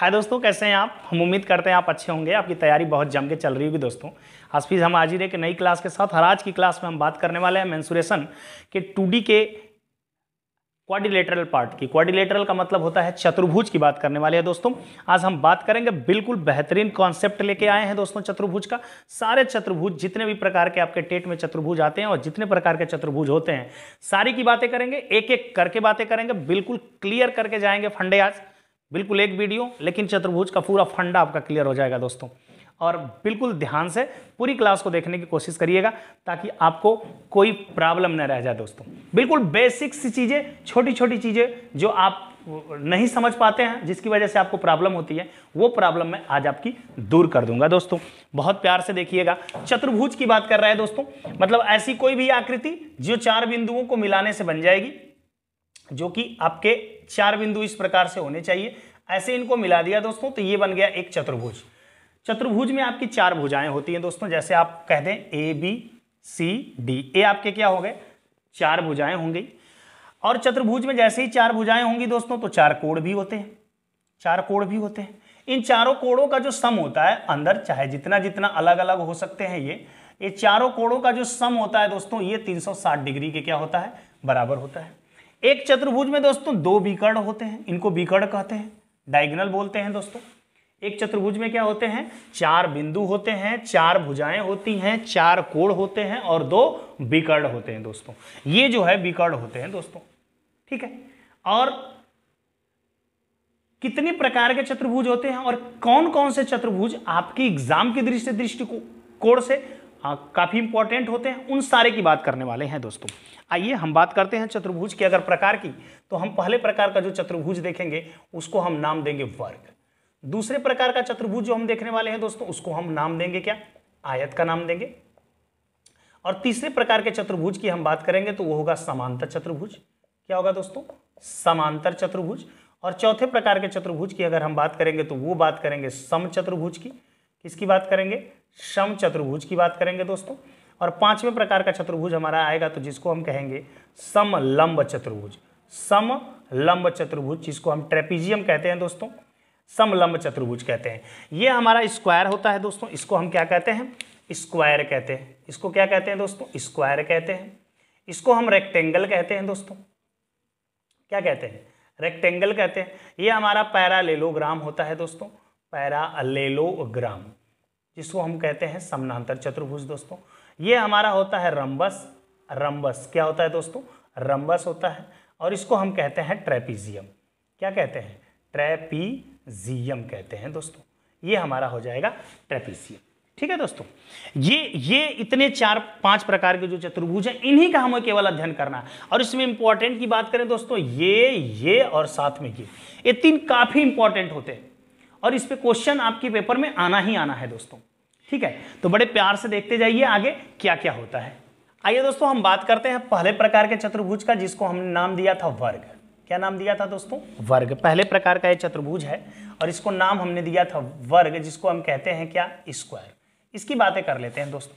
हाय दोस्तों कैसे हैं आप हम उम्मीद करते हैं आप अच्छे होंगे आपकी तैयारी बहुत जम के चल रही होगी दोस्तों फिर हम हाजिर एक नई क्लास के साथ हर आज की क्लास में हम बात करने वाले हैं मैंसुरेशन के टू के क्वाड्रिलेटरल पार्ट की क्वाड्रिलेटरल का मतलब होता है चतुर्भुज की बात करने वाले हैं दोस्तों आज हम बात करेंगे बिल्कुल बेहतरीन कॉन्सेप्ट लेके आए हैं दोस्तों चतुर्भुज का सारे चतुर्भुज जितने भी प्रकार के आपके टेट में चतुर्भुज आते हैं और जितने प्रकार के चतुर्भुज होते हैं सारी की बातें करेंगे एक एक करके बातें करेंगे बिल्कुल क्लियर करके जाएंगे फंडे आज बिल्कुल एक वीडियो लेकिन चतुर्भुज का पूरा फंडा आपका क्लियर हो जाएगा दोस्तों और बिल्कुल ध्यान से पूरी क्लास को देखने की कोशिश करिएगा ताकि आपको कोई प्रॉब्लम न रह जाए दोस्तों बिल्कुल बेसिक सी चीज़ें छोटी छोटी चीज़ें जो आप नहीं समझ पाते हैं जिसकी वजह से आपको प्रॉब्लम होती है वो प्रॉब्लम मैं आज आपकी दूर कर दूंगा दोस्तों बहुत प्यार से देखिएगा चतुर्भुज की बात कर रहा है दोस्तों मतलब ऐसी कोई भी आकृति जो चार बिंदुओं को मिलाने से बन जाएगी जो कि आपके चार बिंदु इस प्रकार से होने चाहिए ऐसे इनको मिला दिया दोस्तों तो ये बन गया एक चतुर्भुज चतुर्भुज में आपकी चार भुजाएं होती हैं दोस्तों जैसे आप कह दें A B C D A आपके क्या हो गए चार भुजाएं होंगी और चतुर्भुज में जैसे ही चार भुजाएं होंगी दोस्तों तो चार कोण भी होते हैं चार कोण भी होते हैं इन चारों कोणों का जो सम होता है अंदर चाहे जितना जितना अलग अलग हो सकते हैं ये ये चारों कोणों का जो सम होता है दोस्तों ये 360 डिग्री के क्या होता है बराबर होता है एक चतुर्भुज में दोस्तों दो विकर्ण होते हैं इनको विकर्ण कहते हैं डायगनल बोलते हैं दोस्तों एक चतुर्भुज में क्या होते हैं चार बिंदु होते हैं चार भुजाएं होती हैं चार कोण होते हैं और दो विकर्ण होते हैं दोस्तों ये जो है विकर्ण होते हैं दोस्तों ठीक है और कितने प्रकार के चतुर्भुज होते हैं और कौन कौन से चतुर्भुज आपकी एग्जाम की दृष्टि दृष्टिकोण से हाँ, काफ़ी इंपॉर्टेंट होते हैं उन सारे की बात करने वाले हैं दोस्तों आइए हम बात करते हैं चतुर्भुज की अगर प्रकार की तो हम पहले प्रकार का जो चतुर्भुज देखेंगे उसको हम नाम देंगे वर्ग दूसरे प्रकार का चतुर्भुज जो हम देखने वाले हैं दोस्तों उसको हम नाम देंगे क्या आयत का नाम देंगे और तीसरे प्रकार के चतुर्भुज की हम बात करेंगे तो वो होगा समांतर चतुर्भुज क्या होगा दोस्तों समांतर चतुर्भुज और चौथे प्रकार के चतुर्भुज की अगर हम बात करेंगे तो वो बात करेंगे सम चतुर्भुज की किसकी बात करेंगे सम चतुर्भुज की बात करेंगे दोस्तों और पांचवें प्रकार का चतुर्भुज हमारा आएगा तो जिसको हम कहेंगे समलंब चतुर्भुज समलंब चतुर्भुज जिसको हम ट्रेपीजियम कहते हैं दोस्तों समलंब चतुर्भुज कहते हैं ये हमारा स्क्वायर होता है दोस्तों इसको हम क्या कहते हैं स्क्वायर कहते हैं इसको क्या कहते हैं दोस्तों स्क्वायर कहते हैं इसको हम रेक्टेंगल कहते हैं दोस्तों क्या कहते हैं रेक्टेंगल कहते हैं ये हमारा पैरालेलोग्राम होता है दोस्तों पैरालेलोग्राम जिसको हम कहते हैं समानांतर चतुर्भुज दोस्तों ये हमारा होता है रम्बस रम्बस क्या होता है दोस्तों रम्बस होता है और इसको हम कहते हैं ट्रेपीजियम क्या कहते हैं ट्रेपीजियम कहते हैं दोस्तों ये हमारा हो जाएगा ट्रेपीजियम ठीक है दोस्तों ये ये इतने चार पांच प्रकार के जो चतुर्भुज हैं इन्हीं का हमें केवल अध्ययन करना है और इसमें इंपॉर्टेंट की बात करें दोस्तों ये ये और साथ में ये ये तीन काफी इंपॉर्टेंट होते हैं और इस पर क्वेश्चन आपके पेपर में आना ही आना है दोस्तों ठीक है तो बड़े प्यार से देखते जाइए आगे क्या क्या होता है आइए दोस्तों हम बात करते हैं पहले प्रकार के चतुर्भुज का जिसको हमने नाम दिया था वर्ग क्या नाम दिया था दोस्तों वर्ग पहले प्रकार का ये चतुर्भुज है और इसको नाम हमने दिया था वर्ग जिसको हम कहते हैं क्या स्क्वायर इसकी बातें कर लेते हैं दोस्तों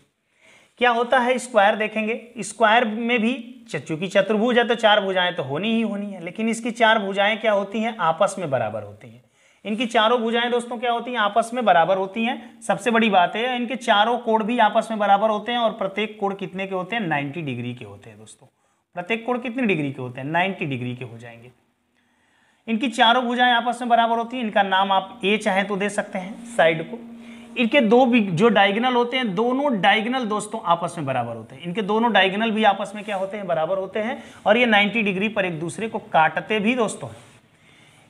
क्या होता है स्क्वायर देखेंगे स्क्वायर में भी चूंकि चतुर्भुज है तो चार भुजाएं तो होनी ही होनी है लेकिन इसकी चार भुजाएं क्या होती हैं आपस में बराबर होती हैं इनकी चारों भुजाएं दोस्तों क्या होती हैं आपस में बराबर होती हैं सबसे बड़ी बात है इनके चारों कोड भी आपस में बराबर होते हैं और प्रत्येक कोड़ कितने के होते हैं नाइन्टी डिग्री के होते हैं दोस्तों प्रत्येक कोड़ कितनी डिग्री के होते हैं नाइन्टी डिग्री के हो जाएंगे इनकी चारों भुजाएं आपस में बराबर होती हैं इनका नाम आप ए चाहें तो दे सकते हैं साइड को इनके दो जो डायगनल होते हैं दोनों डायगनल दोस्तों आपस में बराबर होते हैं इनके दोनों डायगनल भी आपस में क्या होते हैं बराबर होते हैं और ये 90 डिग्री पर एक दूसरे को काटते भी दोस्तों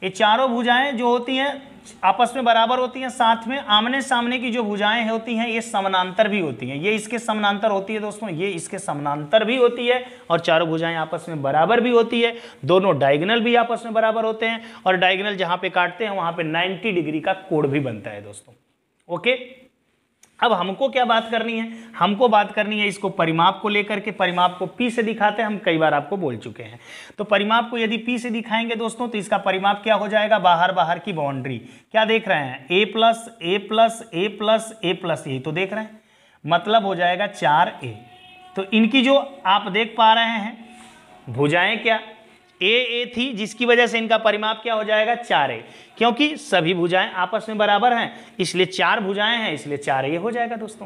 ये चारों भुजाएं जो होती हैं आपस में बराबर होती हैं साथ में आमने सामने की जो भुजाएं होती हैं ये समानांतर भी होती हैं ये इसके समानांतर होती है दोस्तों ये इसके समानांतर भी होती है और चारों भुजाएं आपस में बराबर भी होती है दोनों डायगनल भी आपस में बराबर होते हैं और डायगनल जहाँ पे काटते हैं वहाँ पर नाइन्टी डिग्री का कोड भी बनता है दोस्तों ओके अब हमको क्या बात करनी है हमको बात करनी है इसको परिमाप को लेकर के परिमाप को पी से दिखाते हैं हम कई बार आपको बोल चुके हैं तो परिमाप को यदि पी से दिखाएंगे दोस्तों तो इसका परिमाप क्या हो जाएगा बाहर बाहर की बाउंड्री क्या देख रहे हैं A plus A plus A plus A plus यही तो देख रहे हैं मतलब हो जाएगा चार ए तो इनकी जो आप देख पा रहे हैं भुजाएं क्या ए ए थी जिसकी वजह से इनका परिमाप क्या हो जाएगा चार ए क्योंकि सभी भुजाएं आपस में बराबर हैं इसलिए चार भुजाएं हैं इसलिए चार ए हो जाएगा दोस्तों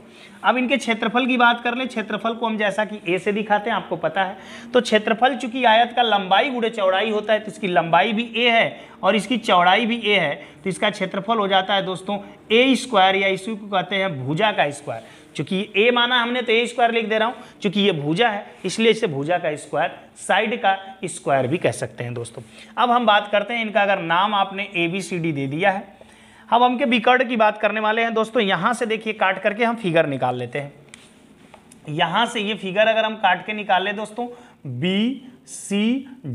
अब इनके क्षेत्रफल की बात कर ले क्षेत्रफल को हम जैसा कि ए से दिखाते हैं आपको पता है तो क्षेत्रफल चूंकि आयत का लंबाई गुड़े चौड़ाई होता है तो इसकी लंबाई भी ए है और इसकी चौड़ाई भी ए है तो इसका क्षेत्रफल हो जाता है दोस्तों ए स्क्वायर या इसी को कहते हैं भुजा का स्क्वायर चूंकि ए माना हमने तो ए स्क्वायर लिख दे रहा हूं चूंकि ये भुजा है इसलिए इसे भुजा का स्क्वायर साइड का स्क्वायर भी कह सकते हैं दोस्तों अब हम बात करते हैं इनका अगर नाम आपने ए बी सी डी दे दिया है अब हमके के विकर्ण की बात करने वाले हैं दोस्तों यहां से देखिए काट करके हम फिगर निकाल लेते हैं यहां से ये फिगर अगर हम काट के निकाल ले दोस्तों बी सी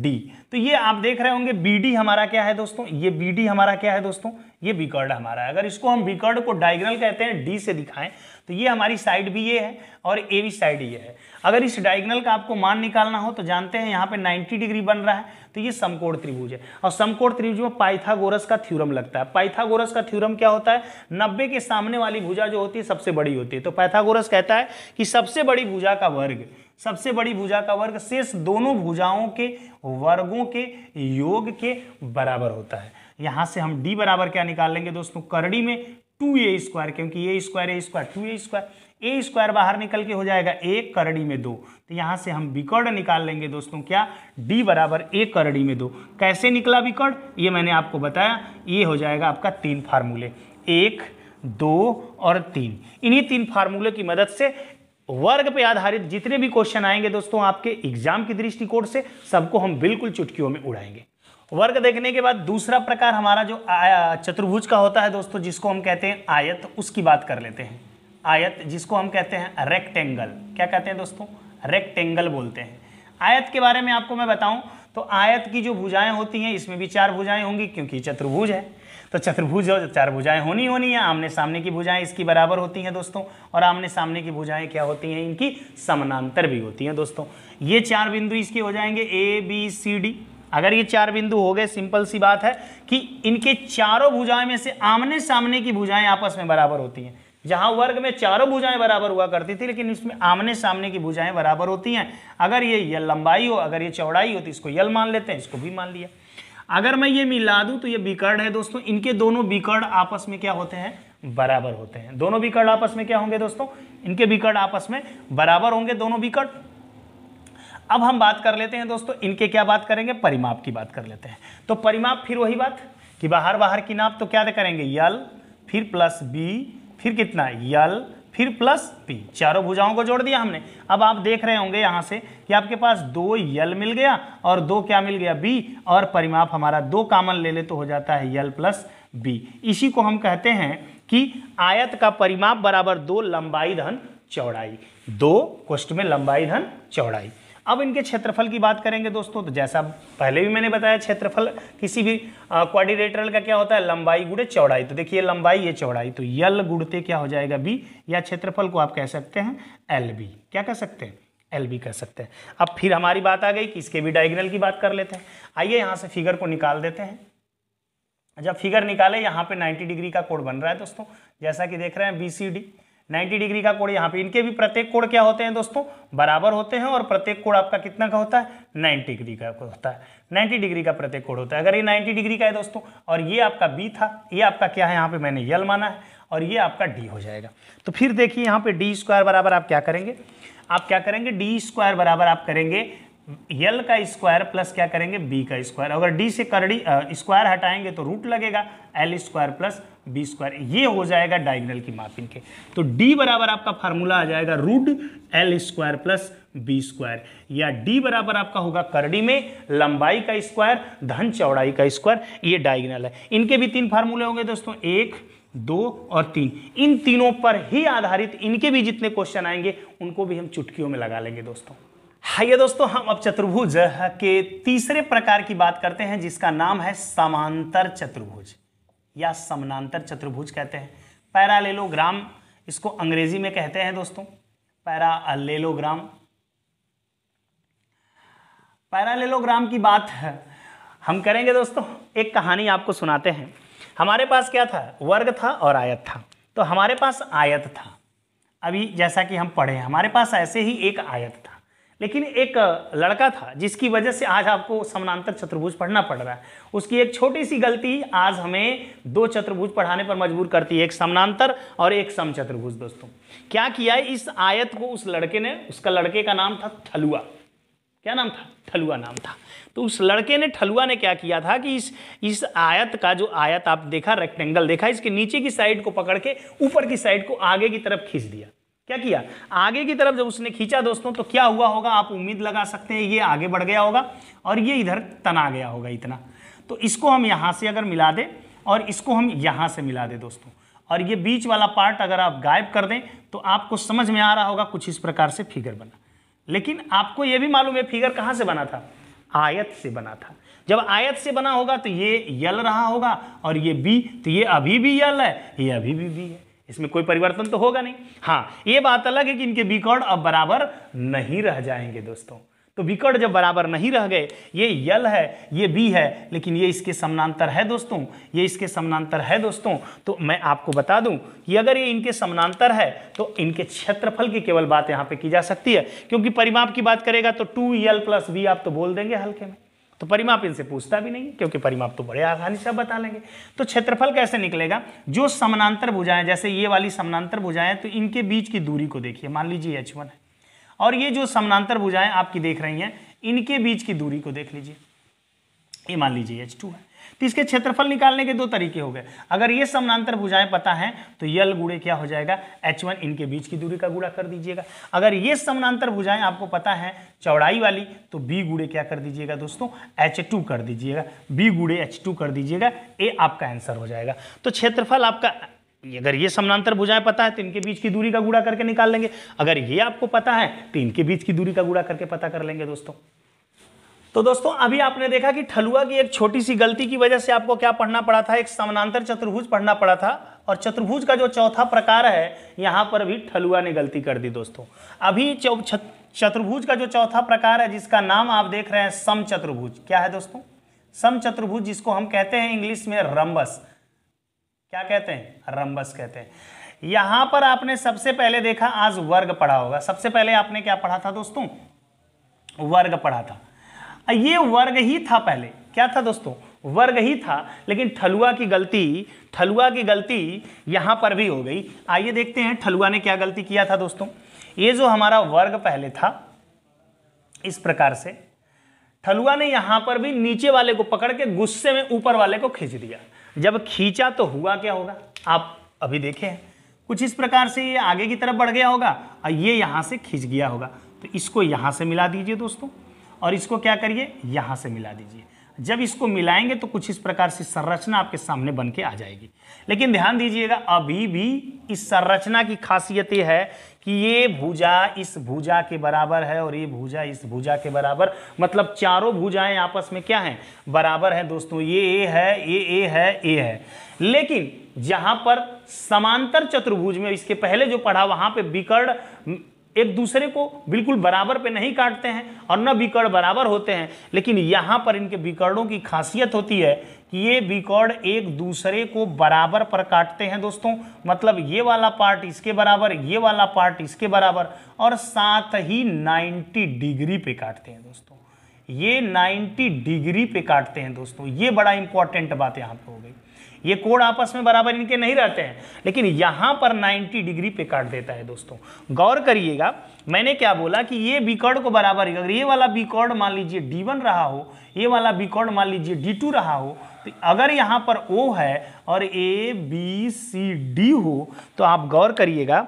डी तो ये आप देख रहे होंगे बी डी हमारा क्या है दोस्तों ये बी डी हमारा क्या है दोस्तों ये बी हमारा है अगर इसको हम बिकर्ड को डायगनल कहते हैं डी से दिखाएं तो ये हमारी साइड भी ये है और ए भी साइड ये है अगर इस डायग्नल का आपको मान निकालना हो तो जानते हैं यहाँ पे 90 डिग्री बन रहा है तो ये समकोण त्रिभुज है और समकोण त्रिभुज में पाइथागोरस का थ्योरम लगता है पाइथागोरस का थ्योरम क्या होता है नब्बे के सामने वाली भुजा जो होती है सबसे बड़ी होती है तो पाइथागोरस कहता है कि सबसे बड़ी भूजा का वर्ग सबसे बड़ी भूजा का वर्ग शेष दोनों भूजाओं के वर्गों के योग के बराबर होता है यहाँ से हम डी बराबर क्या निकाल लेंगे दोस्तों करड़ी में टू ए स्क्वायर क्योंकि A square A square two A square A square बाहर निकल के हो जाएगा एक करड़ी में दो तो यहाँ से हम विकर्ण निकाल लेंगे दोस्तों क्या डी बराबर एक करड़ी में दो कैसे निकला विकर्ण ये मैंने आपको बताया ये हो जाएगा आपका तीन फार्मूले एक दो और तीन इन्हीं तीन फार्मूले की मदद से वर्ग पे आधारित जितने भी क्वेश्चन आएंगे दोस्तों आपके एग्जाम की दृष्टिकोण से सबको हम बिल्कुल चुटकियों में उड़ाएंगे वर्ग देखने के बाद दूसरा प्रकार हमारा जो चतुर्भुज का होता है दोस्तों जिसको हम कहते हैं आयत उसकी बात कर लेते हैं आयत जिसको हम कहते हैं रेक्टेंगल क्या कहते हैं दोस्तों रेक्टेंगल बोलते हैं आयत के बारे में आपको मैं बताऊं तो आयत की जो भुजाएं होती हैं इसमें भी चार भुजाएं होंगी क्योंकि चतुर्भुज है तो चतुर्भुज और चार भुजाएं होनी होनी है आमने सामने की भुजाएं इसकी बराबर होती हैं दोस्तों और आमने सामने की भुजाएं क्या होती हैं इनकी समानांतर भी होती हैं दोस्तों ये चार बिंदु इसके हो जाएंगे ए बी सी डी अगर ये चार बिंदु हो गए सिंपल सी बात है कि इनके चारों भुजाएं में से आमने सामने की भुजाएं आपस में बराबर होती हैं जहां वर्ग में चारों भुजाएं बराबर हुआ करती थी लेकिन इसमें आमने सामने की भुजाएं बराबर होती हैं अगर ये यल लंबाई हो अगर ये चौड़ाई हो तो इसको यल मान लेते हैं इसको भी मान लिया अगर मैं ये मिला दूं तो ये बिकर्ण है दोस्तों इनके दोनों बिकर्ण आपस में क्या होते हैं बराबर होते हैं दोनों बिकर्ण आपस में क्या होंगे दोस्तों इनके बिकर्ण आपस में बराबर होंगे दोनों बिकर्ण अब हम बात कर लेते हैं दोस्तों इनके क्या बात करेंगे परिमाप की बात कर लेते हैं तो परिमाप फिर वही बात कि बाहर बाहर की नाप तो क्या करेंगे यल फिर प्लस बी फिर कितना यल फिर प्लस पी चारों भुजाओं को जोड़ दिया हमने अब आप देख रहे होंगे यहाँ से कि आपके पास दो यल मिल गया और दो क्या मिल गया बी और परिमाप हमारा दो कामन ले ले तो हो जाता है यल प्लस बी इसी को हम कहते हैं कि आयत का परिमाप बराबर दो लंबाई धन चौड़ाई दो क्वेश्चन में लंबाई धन चौड़ाई अब इनके क्षेत्रफल की बात करेंगे दोस्तों तो जैसा पहले भी मैंने बताया क्षेत्रफल किसी भी क्वाड्रिलेटरल का क्या होता है लंबाई गुड़े चौड़ाई तो देखिए लंबाई ये चौड़ाई तो यल गुड़ते क्या हो जाएगा बी या क्षेत्रफल को आप कह सकते हैं एल बी क्या कह सकते हैं एल बी कह सकते हैं अब फिर हमारी बात आ गई कि इसके भी डाइग्नल की बात कर लेते हैं आइए यहाँ से फिगर को निकाल देते हैं जब फिगर निकाले यहाँ पे 90 डिग्री का कोड बन रहा है दोस्तों जैसा कि देख रहे हैं बी सी डी 90 डिग्री का कोण यहाँ पे इनके भी प्रत्येक कोण क्या होते हैं दोस्तों बराबर होते हैं और प्रत्येक कोण आपका कितना का होता है 90 डिग्री का होता है 90 डिग्री का प्रत्येक कोण होता है अगर ये 90 डिग्री का है दोस्तों और ये आपका बी था ये आपका क्या है यहाँ पे मैंने यल माना है और ये आपका डी हो जाएगा तो फिर देखिए यहाँ पे डी स्क्वायर बराबर आप क्या करेंगे आप क्या करेंगे डी स्क्वायर बराबर आप करेंगे एल का स्क्वायर प्लस क्या करेंगे बी का स्क्वायर अगर डी से करड़ी स्क्वायर हटाएंगे तो रूट लगेगा L square plus B square ये हो जाएगा डायगनल की माफिन के तो डी बराबर आपका फार्मूला आ जाएगा root L square plus B square या डी बराबर आपका होगा करड़ी में लंबाई का स्क्वायर धन चौड़ाई का स्क्वायर ये डायगनल है इनके भी तीन फार्मूले होंगे दोस्तों एक दो और तीन इन तीनों पर ही आधारित इनके भी जितने क्वेश्चन आएंगे उनको भी हम चुटकियों में लगा लेंगे दोस्तों आइए दोस्तों हम अब चतुर्भुज के तीसरे प्रकार की बात करते हैं जिसका नाम है समांतर चतुर्भुज या समानांतर चतुर्भुज कहते हैं पैरालेलोग्राम इसको अंग्रेजी में कहते हैं दोस्तों पैरालेलोग्राम पैरालेलोग्राम की बात हम करेंगे दोस्तों एक कहानी आपको सुनाते हैं हमारे पास क्या था वर्ग था और आयत था तो हमारे पास आयत था अभी जैसा कि हम पढ़े हमारे पास ऐसे ही एक आयत था लेकिन एक लड़का था जिसकी वजह से आज आपको समानांतर चतुर्भुज पढ़ना पड़ रहा है उसकी एक छोटी सी गलती आज हमें दो चतुर्भुज पढ़ाने पर मजबूर करती है एक समानांतर और एक सम चतुर्भुज दोस्तों क्या किया इस आयत को उस लड़के ने उसका लड़के का नाम था ठलुआ क्या नाम था ठलुआ नाम था तो उस लड़के ने ठलुआ ने क्या किया था कि इस इस आयत का जो आयत आप देखा रेक्टेंगल देखा इसके नीचे की साइड को पकड़ के ऊपर की साइड को आगे की तरफ खींच दिया क्या किया आगे की तरफ जब उसने खींचा दोस्तों तो क्या हुआ होगा आप उम्मीद लगा सकते हैं ये आगे बढ़ गया होगा और ये इधर तना गया होगा इतना तो इसको हम यहाँ से अगर मिला दें और इसको हम यहाँ से मिला दें दोस्तों और ये बीच वाला पार्ट अगर आप गायब कर दें तो आपको समझ में आ रहा होगा कुछ इस प्रकार से फिगर बना लेकिन आपको ये भी मालूम है फिगर कहाँ से बना था आयत से बना था जब आयत से बना होगा तो ये यल रहा होगा और ये बी तो ये अभी भी यल है ये अभी भी बी है इसमें कोई परिवर्तन तो होगा नहीं हाँ ये बात अलग है कि इनके बिकॉर्ड अब बराबर नहीं रह जाएंगे दोस्तों तो विकर्ण जब बराबर नहीं रह गए ये यल है ये बी है लेकिन ये इसके समानांतर है दोस्तों ये इसके समानांतर है दोस्तों तो मैं आपको बता दूं कि अगर ये इनके समानांतर है तो इनके क्षेत्रफल की केवल बात यहाँ पे की जा सकती है क्योंकि परिमाप की बात करेगा तो टू यल प्लस बी आप तो बोल देंगे हल्के में तो परिमाप इनसे पूछता भी नहीं क्योंकि परिमाप तो बड़े आसानी से बता लेंगे तो क्षेत्रफल कैसे निकलेगा जो समानांतर भुजाएं जैसे ये वाली समानांतर भुजाएं तो इनके बीच की दूरी को देखिए मान लीजिए एच है और ये जो समानांतर भुजाएं आपकी देख रही हैं इनके बीच की दूरी को देख लीजिए ये मान लीजिए एच है तो इसके क्षेत्रफल निकालने के दो तरीके हो गए अगर ये समानांतर भुजाएं पता है तो यल गुड़े क्या हो जाएगा एच वन इनके बीच की दूरी का गुड़ा कर दीजिएगा अगर ये समानांतर भुजाएं आपको पता है चौड़ाई वाली तो बी गुड़े क्या कर दीजिएगा दोस्तों एच टू कर दीजिएगा बी गुड़े एच टू कर दीजिएगा ए आपका आंसर हो जाएगा तो क्षेत्रफल आपका अगर ये समानांतर भुजाएं पता है तो इनके बीच की दूरी का गुड़ा करके निकाल लेंगे अगर ये आपको पता है तो इनके बीच की दूरी का गुड़ा करके पता कर लेंगे दोस्तों तो दोस्तों अभी आपने देखा कि ठलुआ की एक छोटी सी गलती की वजह से आपको क्या पढ़ना पड़ा था एक समानांतर चतुर्भुज पढ़ना पड़ा था और चतुर्भुज का जो चौथा प्रकार है यहाँ पर भी ठलुआ ने गलती कर दी दोस्तों अभी चतुर्भुज का जो चौथा प्रकार है जिसका नाम आप देख रहे हैं सम चतुर्भुज क्या है दोस्तों सम चतुर्भुज जिसको हम कहते हैं इंग्लिश में रम्बस क्या कहते हैं रम्बस कहते हैं यहां पर आपने सबसे पहले देखा आज वर्ग पढ़ा होगा सबसे पहले आपने क्या पढ़ा था दोस्तों वर्ग पढ़ा था ये वर्ग ही था पहले क्या था दोस्तों वर्ग ही था लेकिन ठलुआ की गलती ठलुआ की गलती यहां पर भी हो गई आइए देखते हैं ठलुआ ने क्या गलती किया था दोस्तों ये जो हमारा वर्ग पहले था इस प्रकार से ठलुआ ने यहाँ पर भी नीचे वाले को पकड़ के गुस्से में ऊपर वाले को खींच दिया जब खींचा तो हुआ क्या होगा आप अभी देखे हैं कुछ इस प्रकार से ये आगे की तरफ बढ़ गया होगा और ये यहाँ से खींच गया होगा तो इसको यहाँ से मिला दीजिए दोस्तों और इसको क्या करिए यहाँ से मिला दीजिए जब इसको मिलाएंगे तो कुछ इस प्रकार से संरचना आपके सामने बन के आ जाएगी लेकिन ध्यान दीजिएगा अभी भी इस संरचना की खासियत यह है कि ये भुजा इस भुजा के बराबर है और ये भुजा इस भुजा के बराबर मतलब चारों भुजाएं आपस में क्या हैं बराबर हैं दोस्तों ये ए है ये ए है ए है लेकिन जहां पर समांतर चतुर्भुज में इसके पहले जो पढ़ा वहां पे विकर्ण एक दूसरे को बिल्कुल बराबर पे नहीं काटते हैं और न विकर्ण बराबर होते हैं लेकिन यहाँ पर इनके विकर्णों की खासियत होती है कि ये विकर्ण एक दूसरे को बराबर पर काटते हैं दोस्तों मतलब ये वाला पार्ट इसके बराबर ये वाला पार्ट इसके बराबर और साथ ही 90 डिग्री पे काटते हैं दोस्तों ये 90 डिग्री पे काटते हैं दोस्तों ये बड़ा इंपॉर्टेंट बात यहाँ पर हो गई ये कोण आपस में बराबर इनके नहीं रहते हैं लेकिन यहां पर 90 डिग्री पे काट देता है दोस्तों गौर करिएगा मैंने क्या बोला कि ये बिकॉर्ड को बराबर अगर ये वाला बिकॉर्ड मान लीजिए डी वन रहा हो ये वाला बिकॉर्ड मान लीजिए डी टू रहा हो तो अगर यहाँ पर ओ है और ए बी सी डी हो तो आप गौर करिएगा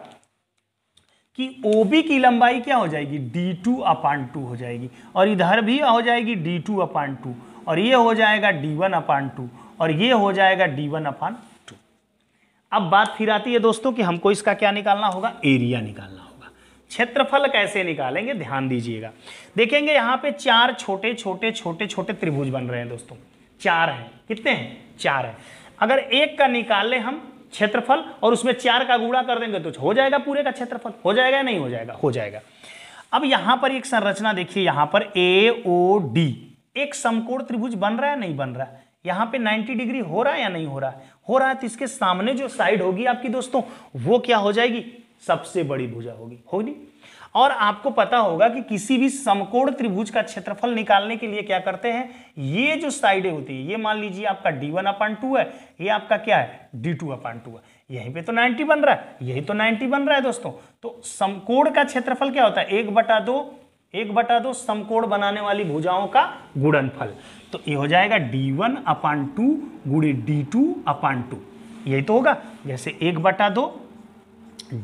कि ओ बी की लंबाई क्या हो जाएगी डी टू अपान टू हो जाएगी और इधर भी हो जाएगी डी टू अपान टू और ये हो जाएगा डी वन अपान टू और ये हो जाएगा डी वन अपान टू अब बात फिर आती है दोस्तों कि हमको इसका क्या निकालना होगा एरिया निकालना होगा क्षेत्रफल कैसे निकालेंगे ध्यान दीजिएगा देखेंगे यहाँ पे चार छोटे छोटे छोटे छोटे त्रिभुज बन रहे हैं दोस्तों चार हैं कितने हैं चार हैं अगर एक का निकाल ले हम क्षेत्रफल और उसमें चार का गूड़ा कर देंगे तो हो जाएगा पूरे का क्षेत्रफल हो जाएगा नहीं हो जाएगा हो जाएगा अब यहां पर एक संरचना देखिए यहां पर ए ओ डी एक समकोण त्रिभुज बन रहा है नहीं बन रहा है यहाँ पे 90 डिग्री हो रहा है या नहीं हो रहा है हो रहा है तो इसके सामने जो साइड होगी आपकी दोस्तों वो क्या हो जाएगी सबसे बड़ी भुजा होगी होगी और आपको पता होगा कि किसी भी समकोण त्रिभुज का क्षेत्रफल निकालने के लिए क्या करते हैं ये जो साइडें होती है ये मान लीजिए आपका डी वन अपान टू है ये आपका क्या है डी टू अपान टू है यहीं पे तो 90 बन रहा है यही तो 90 बन रहा है दोस्तों तो समकोण का क्षेत्रफल क्या होता है एक बटा दो एक बटा दो समकोण बनाने वाली भुजाओं का गुणनफल तो ये हो जाएगा d1 वन अपान टू गुड़े डी टू अपान टू यही तो होगा जैसे एक बटा दो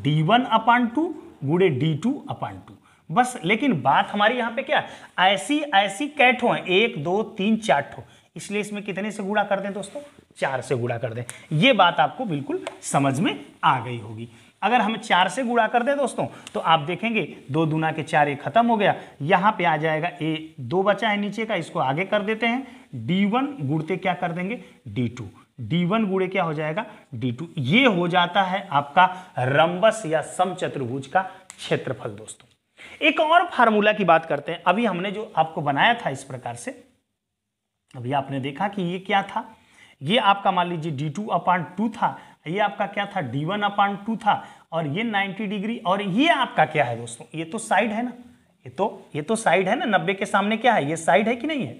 डी वन अपान टू गुड़े डी टू अपान टू बस लेकिन बात हमारी यहाँ पे क्या ऐसी ऐसी कैठो है एक दो तीन चार ठो इसलिए इसमें कितने से गुड़ा कर दें दोस्तों चार से गुड़ा कर दें ये बात आपको बिल्कुल समझ में आ गई होगी अगर हम चार से गुणा कर दें दोस्तों तो आप देखेंगे दो दुना के चार ए खत्म हो गया यहाँ पे आ जाएगा ए दो बचा है नीचे का इसको आगे कर देते हैं डी वन गुड़ते क्या कर देंगे डी टू डी वन गुड़े क्या हो जाएगा डी टू ये हो जाता है आपका रंबस या समचतुर्भुज का क्षेत्रफल दोस्तों एक और फार्मूला की बात करते हैं अभी हमने जो आपको बनाया था इस प्रकार से अभी आपने देखा कि ये क्या था ये आपका मान लीजिए डी टू अपॉन टू था ये आपका क्या था डी वन अपान टू था और ये 90 डिग्री और ये आपका क्या है दोस्तों ये तो साइड है ना ये तो ये तो साइड है ना नब्बे के सामने क्या है ये साइड है कि नहीं है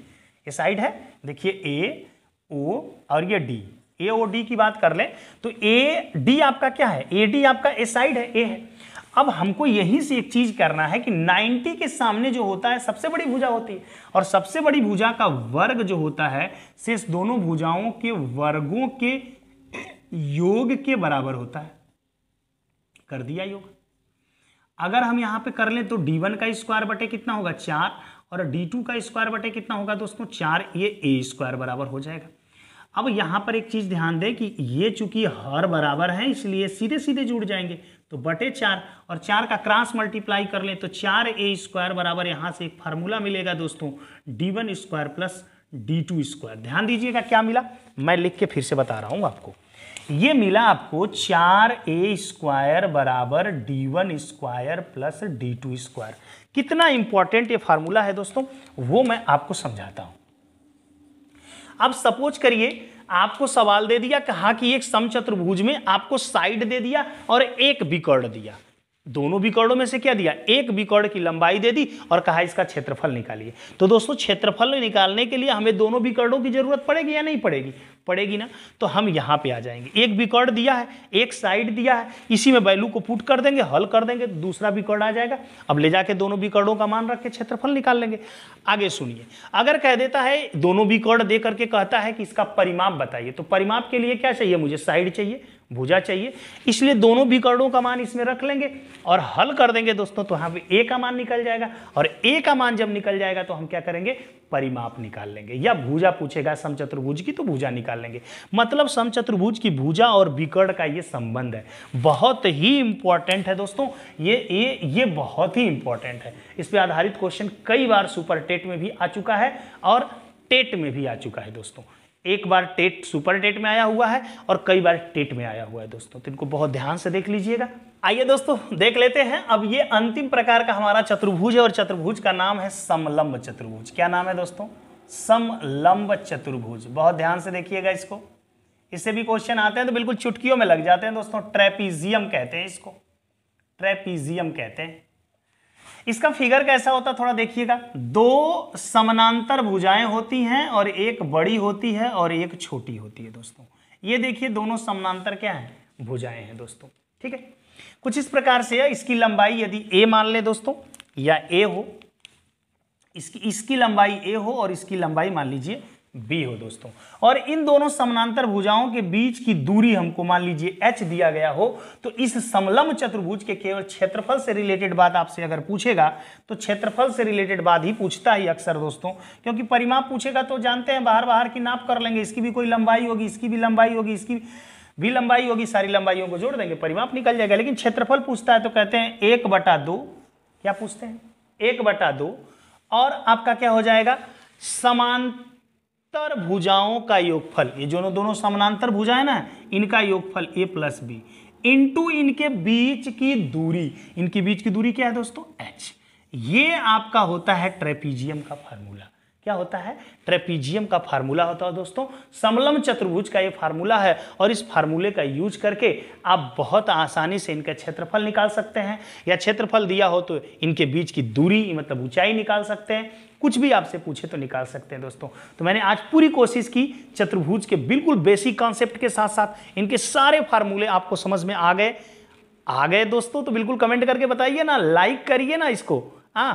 ये साइड है देखिए ए ओ और ये डी ए ओ डी की बात कर ले तो ए डी आपका क्या है ए डी आपका ए साइड है ए है अब हमको यहीं से एक चीज करना है कि 90 के सामने जो होता है सबसे बड़ी भुजा होती है और सबसे बड़ी भुजा का वर्ग जो होता है शेष दोनों भुजाओं के वर्गों के योग के बराबर होता है कर दिया योग अगर हम यहां पे कर लें तो डी वन का स्क्वायर बटे कितना होगा चार और डी टू का स्क्वायर बटे कितना होगा दोस्तों चार ये ए स्क्वायर बराबर हो जाएगा अब यहां पर एक चीज़ ध्यान दें कि ये चूंकि हर बराबर है इसलिए सीधे सीधे जुड़ जाएंगे तो बटे चार और चार का क्रॉस मल्टीप्लाई कर लें तो चार ए स्क्वायर बराबर यहां से एक फार्मूला मिलेगा दोस्तों D one square plus D two square ध्यान दीजिएगा क्या मिला मैं लिख के फिर से बता रहा हूँ आपको ये मिला आपको चार ए स्क्वायर बराबर D one square plus D two square कितना इंपॉर्टेंट ये फार्मूला है दोस्तों वो मैं आपको समझाता हूं अब सपोज करिए आपको सवाल दे दिया कहा कि एक समचतुर्भुज में आपको साइड दे दिया और एक बिकर्ण दिया दोनों बिकॉर्डों में से क्या दिया एक विकर्ण की लंबाई दे दी और कहा इसका क्षेत्रफल निकालिए तो दोस्तों क्षेत्रफल निकालने के लिए हमें दोनों विकर्णों की जरूरत पड़ेगी या नहीं पड़ेगी पड़ेगी ना तो हम यहां पे आ जाएंगे एक विकर्ण दिया है एक साइड दिया है इसी में बैलू को पुट कर देंगे हल कर देंगे तो दूसरा बिकॉर्ड आ जाएगा अब ले जाके दोनों विकर्णों का मान रख के क्षेत्रफल निकाल लेंगे आगे सुनिए अगर कह देता है दोनों विकर्ण दे करके कहता है कि इसका परिमाप बताइए तो परिमाप के लिए क्या चाहिए मुझे साइड चाहिए भुजा चाहिए इसलिए दोनों विकर्णों का मान इसमें रख लेंगे और हल कर देंगे दोस्तों तो यहाँ पे ए का मान निकल जाएगा और ए का मान जब निकल जाएगा तो हम क्या करेंगे परिमाप निकाल लेंगे या भुजा पूछेगा समचतुर्भुज की तो भुजा निकाल लेंगे मतलब समचतुर्भुज की भुजा और विकर्ण का ये संबंध है बहुत ही इंपॉर्टेंट है दोस्तों ये ये ये बहुत ही इंपॉर्टेंट है इस पर आधारित क्वेश्चन कई बार सुपर टेट में भी आ चुका है और टेट में भी आ चुका है दोस्तों एक बार टेट सुपर टेट में आया हुआ है और कई बार टेट में आया हुआ है दोस्तों तो इनको बहुत ध्यान से देख लीजिएगा आइए दोस्तों देख लेते हैं अब ये अंतिम प्रकार का हमारा चतुर्भुज है और चतुर्भुज का नाम है समलंब चतुर्भुज क्या नाम है दोस्तों समलंब चतुर्भुज बहुत ध्यान से देखिएगा इसको इससे भी क्वेश्चन आते हैं तो बिल्कुल चुटकियों में लग जाते हैं दोस्तों ट्रेपीजियम कहते हैं इसको ट्रेपीजियम कहते हैं इसका फिगर कैसा होता थोड़ा देखिएगा दो समानांतर भुजाएं होती हैं और एक बड़ी होती है और एक छोटी होती है दोस्तों ये देखिए दोनों समानांतर क्या है भुजाएं हैं दोस्तों ठीक है कुछ इस प्रकार से इसकी लंबाई यदि ए मान ले दोस्तों या ए हो इसकी इसकी लंबाई ए हो और इसकी लंबाई मान लीजिए बी हो दोस्तों और इन दोनों समानांतर भुजाओं के बीच की दूरी हमको मान लीजिए एच दिया गया हो तो इस समलम चतुर्भुज के केवल क्षेत्रफल से रिलेटेड बात आपसे अगर पूछेगा तो क्षेत्रफल से रिलेटेड बात ही पूछता ही अक्सर दोस्तों क्योंकि परिमाप पूछेगा तो जानते हैं बाहर बाहर की नाप कर लेंगे इसकी भी कोई लंबाई होगी इसकी भी लंबाई होगी इसकी भी लंबाई होगी सारी लंबाइयों को जोड़ देंगे परिमाप निकल जाएगा लेकिन क्षेत्रफल पूछता है तो कहते हैं एक बटा दो क्या पूछते हैं एक बटा दो और आपका क्या हो जाएगा समान समानांतर भुजाओं का योगफल ये जो दोनों समानांतर है ना इनका योगफल ए प्लस बी इंटू इनके बीच की दूरी इनके बीच की दूरी क्या है दोस्तों एच ये आपका होता है ट्रेपीजियम का फार्मूला क्या होता है ट्रेपीजियम का फार्मूला होता है दोस्तों समलम चतुर्भुज का ये फार्मूला है और इस फार्मूले का यूज करके आप बहुत आसानी से इनका क्षेत्रफल निकाल सकते हैं या क्षेत्रफल दिया हो तो इनके बीच की दूरी मतलब ऊंचाई निकाल सकते हैं कुछ भी आपसे पूछे तो निकाल सकते हैं दोस्तों तो मैंने आज पूरी कोशिश की चतुर्भुज के बिल्कुल बेसिक कॉन्सेप्ट के साथ साथ इनके सारे फार्मूले आपको समझ में आ गए आ गए दोस्तों तो बिल्कुल कमेंट करके बताइए ना लाइक करिए ना इसको हाँ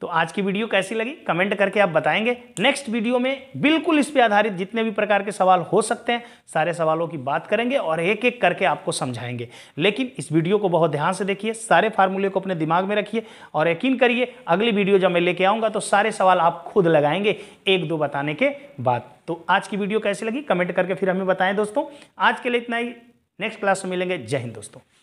तो आज की वीडियो कैसी लगी कमेंट करके आप बताएंगे नेक्स्ट वीडियो में बिल्कुल इस पर आधारित जितने भी प्रकार के सवाल हो सकते हैं सारे सवालों की बात करेंगे और एक एक करके आपको समझाएंगे लेकिन इस वीडियो को बहुत ध्यान से देखिए सारे फार्मूले को अपने दिमाग में रखिए और यकीन करिए अगली वीडियो जब मैं लेके आऊँगा तो सारे सवाल आप खुद लगाएंगे एक दो बताने के बाद तो आज की वीडियो कैसी लगी कमेंट करके फिर हमें बताएं दोस्तों आज के लिए इतना ही नेक्स्ट क्लास में मिलेंगे जय हिंद दोस्तों